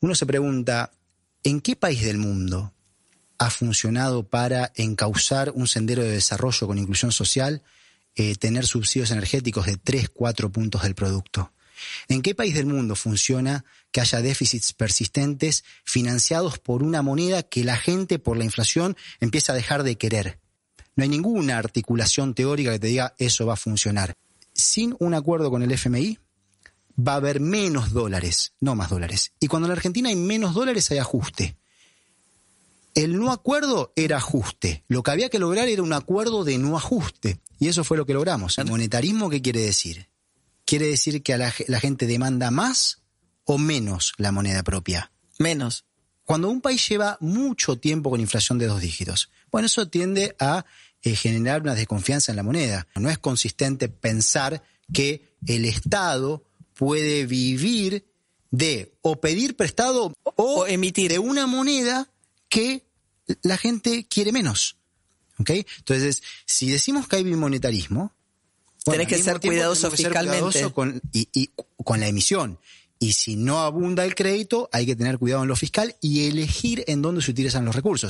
uno se pregunta, ¿en qué país del mundo ha funcionado para encauzar un sendero de desarrollo con inclusión social, eh, tener subsidios energéticos de 3, 4 puntos del producto? ¿En qué país del mundo funciona que haya déficits persistentes financiados por una moneda que la gente por la inflación empieza a dejar de querer? No hay ninguna articulación teórica que te diga eso va a funcionar. Sin un acuerdo con el FMI, va a haber menos dólares, no más dólares. Y cuando en la Argentina hay menos dólares hay ajuste. El no acuerdo era ajuste. Lo que había que lograr era un acuerdo de no ajuste. Y eso fue lo que logramos. ¿El monetarismo qué quiere decir? Quiere decir que la, gente demanda más o menos la moneda propia. Menos. Cuando un país lleva mucho tiempo con inflación de dos dígitos, bueno, eso tiende a eh, generar una desconfianza en la moneda. No es consistente pensar que el Estado puede vivir de o pedir prestado o, emitir de una moneda que la gente quiere menos. Entonces, si decimos que hay bimonetarismo, tenés que ser cuidadoso fiscalmente. y, con la emisión. Y si no abunda el crédito, hay que tener cuidado en lo fiscal y elegir en dónde se utilizan los recursos.